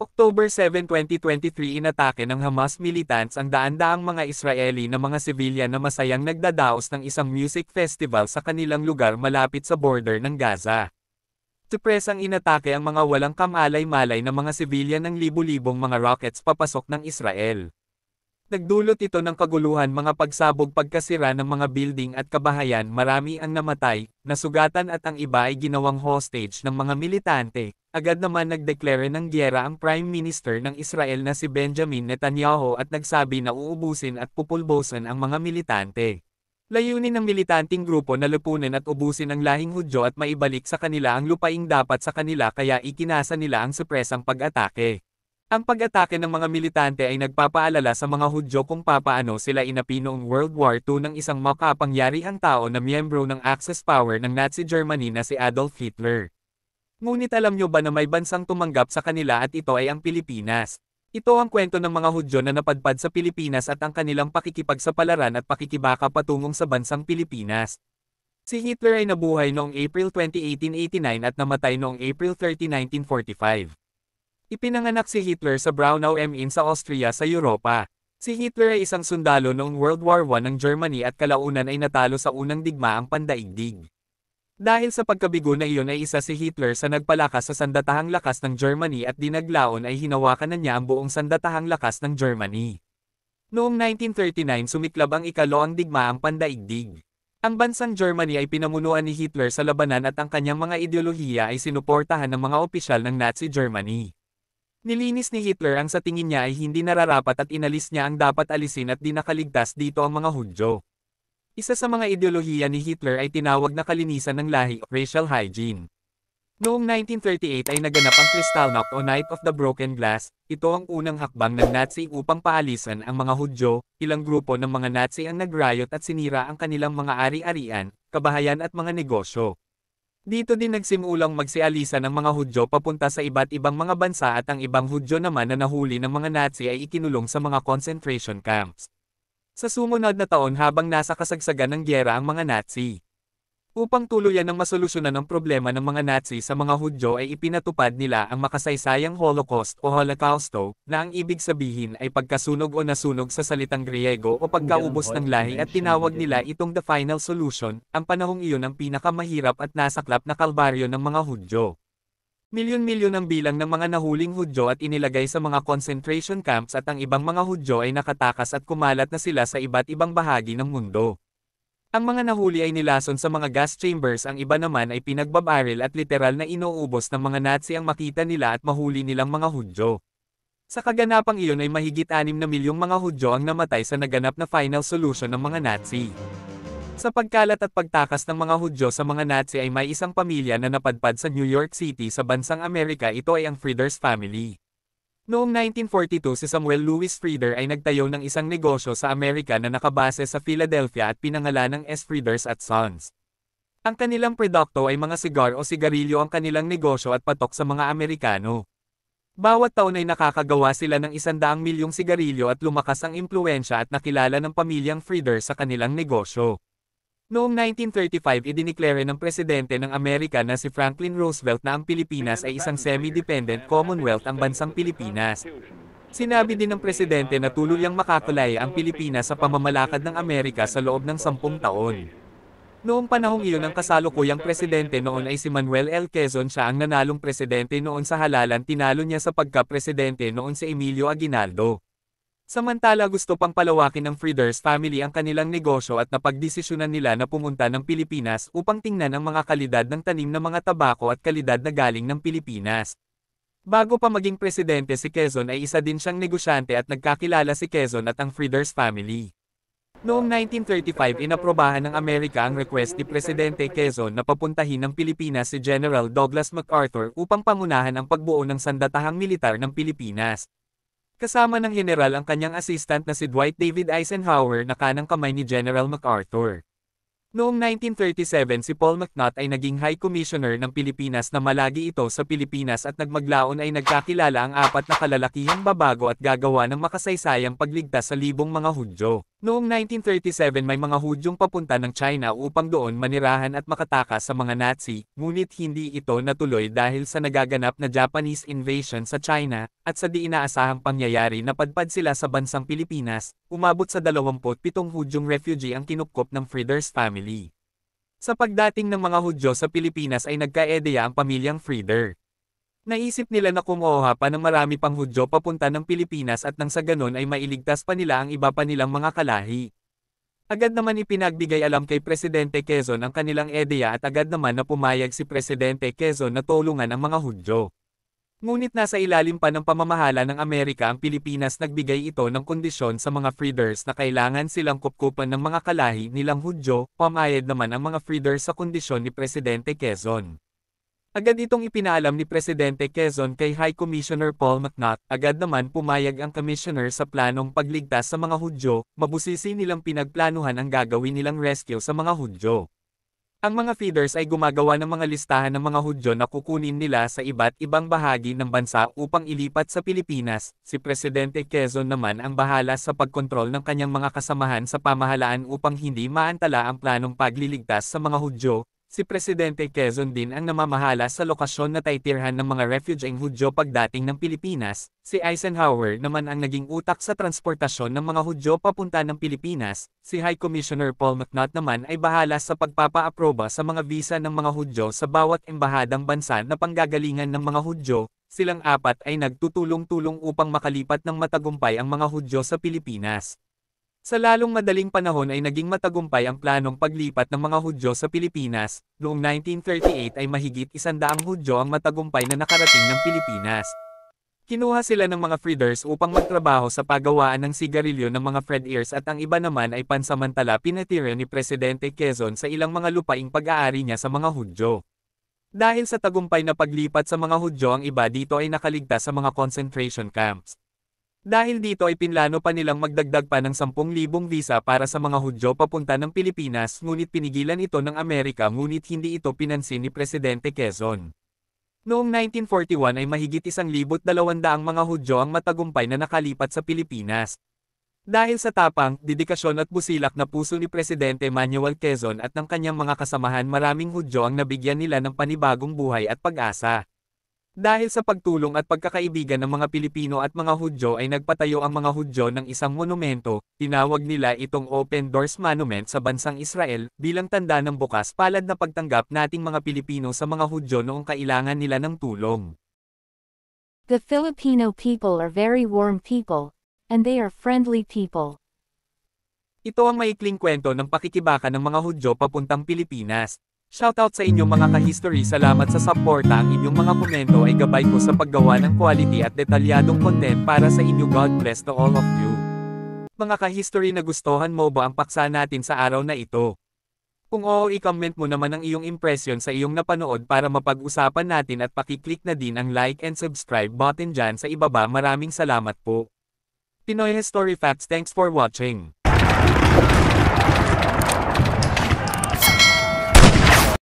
October 7, 2023 inatake ng Hamas militants ang daan-daang mga Israeli na mga civilian na masayang nagdadaos ng isang music festival sa kanilang lugar malapit sa border ng Gaza. Supres ang inatake ang mga walang kamalay-malay na mga civilian ng libu-libong mga rockets papasok ng Israel. Nagdulot ito ng kaguluhan mga pagsabog pagkasira ng mga building at kabahayan marami ang namatay, nasugatan at ang iba ay ginawang hostage ng mga militante. Agad naman nagdeklare ng gyera ang Prime Minister ng Israel na si Benjamin Netanyahu at nagsabi na uubusin at pupulbosan ang mga militante. Layunin ng militanteng grupo na lupunin at ubusin ang lahing Hudyo at maibalik sa kanila ang lupaing dapat sa kanila kaya ikinasa nila ang supresang pag-atake. Ang pag-atake ng mga militante ay nagpapaalala sa mga Hudyo kung papaano sila inapi noong World War II ng isang makapangyarihang tao na miyembro ng Axis Power ng Nazi Germany na si Adolf Hitler. Ngunit alam nyo ba na may bansang tumanggap sa kanila at ito ay ang Pilipinas? Ito ang kwento ng mga Hudyo na napadpad sa Pilipinas at ang kanilang pakikipagsapalaran at pakikibaka patungong sa bansang Pilipinas. Si Hitler ay nabuhay noong April 20, 1889 at namatay noong April 30, 1945. Ipinanganak si Hitler sa Braunau am Inn sa Austria sa Europa. Si Hitler ay isang sundalo noong World War I ng Germany at kalaunan ay natalo sa unang digmaang pandaigdig. Dahil sa pagkabigo na iyon ay isa si Hitler sa nagpalakas sa sandatahang lakas ng Germany at dinaglaon ay hinawakan na niya ang buong sandatahang lakas ng Germany. Noong 1939 sumiklab ang ikaloang digmaang pandaigdig. Ang bansang Germany ay pinamunuan ni Hitler sa labanan at ang kanyang mga ideolohiya ay sinuportahan ng mga opisyal ng Nazi Germany. Nilinis ni Hitler ang sa tingin niya ay hindi nararapat at inalis niya ang dapat alisin at dinakaligtas dito ang mga Hudyo. Isa sa mga ideolohiya ni Hitler ay tinawag na kalinisan ng lahi o racial hygiene. Noong 1938 ay naganap ang Kristallnacht o Night of the Broken Glass, ito ang unang hakbang ng Nazi upang paalisan ang mga Hudyo, ilang grupo ng mga Nazi ang nagriot at sinira ang kanilang mga ari-arian, kabahayan at mga negosyo. Dito din nagsimulang magsialisan ng mga Hudyo papunta sa iba't ibang mga bansa at ang ibang Hudyo naman na nahuli ng mga Nazi ay ikinulong sa mga concentration camps. Sa sumunod na taon habang nasa kasagsagan ng gyera ang mga Nazi, Upang tuluyan ng masolusyonan ang problema ng mga Nazi sa mga Hudyo ay ipinatupad nila ang makasaysayang Holocaust o Holocausto, na ang ibig sabihin ay pagkasunog o nasunog sa salitang Griego o pagkaubos ng lahi at tinawag nila itong the final solution, ang panahong iyon ang pinakamahirap at nasaklap na kalbaryo ng mga Hudyo. Milyon-milyon ang bilang ng mga nahuling Hudyo at inilagay sa mga concentration camps at ang ibang mga Hudyo ay nakatakas at kumalat na sila sa iba't ibang bahagi ng mundo. Ang mga nahuli ay nilason sa mga gas chambers ang iba naman ay pinagbabaril at literal na inuubos ng mga Nazi ang makita nila at mahuli nilang mga Hudyo. Sa kaganapang iyon ay mahigit 6 na milyong mga Hudyo ang namatay sa naganap na final solution ng mga Nazi. Sa pagkalat at pagtakas ng mga Hudyo sa mga Nazi ay may isang pamilya na napadpad sa New York City sa bansang Amerika ito ay ang Frieders family. Noong 1942 si Samuel Louis Frieder ay nagtayo ng isang negosyo sa Amerika na nakabase sa Philadelphia at pinangalan ng S. Frieders at Sons. Ang kanilang produkto ay mga sigar o sigarilyo ang kanilang negosyo at patok sa mga Amerikano. Bawat taon ay nakakagawa sila ng isandaang milyong sigarilyo at lumakas ang impluensya at nakilala ng pamilyang Frieder sa kanilang negosyo. Noong 1935 idiniklare ng Presidente ng Amerika na si Franklin Roosevelt na ang Pilipinas ay isang semi-dependent commonwealth ang bansang Pilipinas. Sinabi din ng Presidente na tuluyang makakulay ang Pilipinas sa pamamalakad ng Amerika sa loob ng sampung taon. Noong panahong iyon ang kasalukuyang presidente noon ay si Manuel L. Quezon siya ang nanalong presidente noon sa halalan tinalo niya sa pagka-presidente noon si Emilio Aguinaldo. Samantala gusto pang palawakin ng Frieders family ang kanilang negosyo at napagdesisyonan nila na pumunta ng Pilipinas upang tingnan ang mga kalidad ng tanim ng mga tabako at kalidad na galing ng Pilipinas. Bago pa maging presidente si Quezon ay isa din siyang negosyante at nagkakilala si Quezon at ang Frieders family. Noong 1935 inaprobahan ng Amerika ang request ni Presidente Quezon na papuntahin ng Pilipinas si General Douglas MacArthur upang pangunahan ang pagbuo ng sandatahang militar ng Pilipinas. Kasama ng general ang kanyang assistant na si Dwight David Eisenhower na kanang kamay ni General MacArthur. Noong 1937 si Paul McNutt ay naging High Commissioner ng Pilipinas na malagi ito sa Pilipinas at nagmaglaon ay nagkakilala ang apat na kalalakihang babago at gagawa ng makasaysayang pagligtas sa libong mga Hudyo. Noong 1937 may mga Hudyong papunta ng China upang doon manirahan at makatakas sa mga Nazi, ngunit hindi ito natuloy dahil sa nagaganap na Japanese invasion sa China, at sa di inaasahang pangyayari na padpad sila sa bansang Pilipinas, umabot sa 27 Hudyong refugee ang kinukop ng Frieders family. Sa pagdating ng mga Hudyo sa Pilipinas ay nagkaedeya ang pamilyang Frieder. Naisip nila na kumuha pa ng marami pang Hudyo papunta ng Pilipinas at nang sa ganon ay mailigtas pa nila ang iba pa nilang mga kalahi. Agad naman ipinagbigay alam kay Presidente Quezon ang kanilang ideya at agad naman na pumayag si Presidente Quezon na tulungan ang mga Hudyo. Ngunit nasa ilalim pa ng pamamahala ng Amerika ang Pilipinas nagbigay ito ng kondisyon sa mga freeders na kailangan silang kupkupan ng mga kalahi nilang Hudyo, pamayad naman ang mga freeders sa kondisyon ni Presidente Quezon. Agad itong ipinalam ni Presidente Quezon kay High Commissioner Paul McNaught, agad naman pumayag ang Commissioner sa planong pagligtas sa mga Hudyo, mabusisi nilang pinagplanuhan ang gagawin nilang rescue sa mga Hudyo. Ang mga feeders ay gumagawa ng mga listahan ng mga Hudyo na kukunin nila sa iba't ibang bahagi ng bansa upang ilipat sa Pilipinas, si Presidente Quezon naman ang bahala sa pagkontrol ng kanyang mga kasamahan sa pamahalaan upang hindi maantala ang planong pagliligtas sa mga Hudyo, Si Presidente Quezon din ang namamahala sa lokasyon na taitirhan ng mga refugeeng Hudyo pagdating ng Pilipinas, si Eisenhower naman ang naging utak sa transportasyon ng mga Hudyo papunta ng Pilipinas, si High Commissioner Paul McNutt naman ay bahala sa pagpapa pagpapaaproba sa mga visa ng mga Hudyo sa bawat embahadang bansa na panggagalingan ng mga Hudyo, silang apat ay nagtutulong-tulong upang makalipat ng matagumpay ang mga Hudyo sa Pilipinas. Sa lalong madaling panahon ay naging matagumpay ang planong paglipat ng mga Hudyo sa Pilipinas, noong 1938 ay mahigit isandaang Hudyo ang matagumpay na nakarating ng Pilipinas. Kinuha sila ng mga Frieders upang magtrabaho sa pagawaan ng sigarilyo ng mga Fred Ears at ang iba naman ay pansamantala pinatira ni Presidente Quezon sa ilang mga lupaing pag-aari niya sa mga Hudyo. Dahil sa tagumpay na paglipat sa mga Hudyo ang iba dito ay nakaligtas sa mga concentration camps. Dahil dito ay pinlano pa nilang magdagdag pa ng 10,000 visa para sa mga Hudyo papunta ng Pilipinas ngunit pinigilan ito ng Amerika ngunit hindi ito pinansin ni Presidente Quezon. Noong 1941 ay mahigit 1,200 ang mga Hudyo ang matagumpay na nakalipat sa Pilipinas. Dahil sa tapang, dedikasyon at busilak na puso ni Presidente Manuel Quezon at ng kanyang mga kasamahan maraming Hudyo ang nabigyan nila ng panibagong buhay at pag-asa. Dahil sa pagtulong at pagkakaibigan ng mga Pilipino at mga Hudyo ay nagpatayo ang mga Hudyo ng isang monumento, tinawag nila itong Open Doors Monument sa bansang Israel, bilang tanda ng bukas palad na pagtanggap nating mga Pilipino sa mga Hudyo noong kailangan nila ng tulong. The Filipino people are very warm people, and they are friendly people. Ito ang maikling kwento ng pakikibaka ng mga Hudyo papuntang Pilipinas, Shoutout sa inyong mga kahistory salamat sa suporta ang inyong mga komento ay gabay ko sa paggawa ng quality at detalyadong content para sa inyo God bless to all of you. Mga kahistory na gustuhan mo ba ang paksa natin sa araw na ito? Kung oo i-comment mo naman ang iyong impression sa iyong napanood para mapag-usapan natin at pakiclick na din ang like and subscribe button dyan sa ibaba maraming salamat po. Pinoy History Facts Thanks for watching.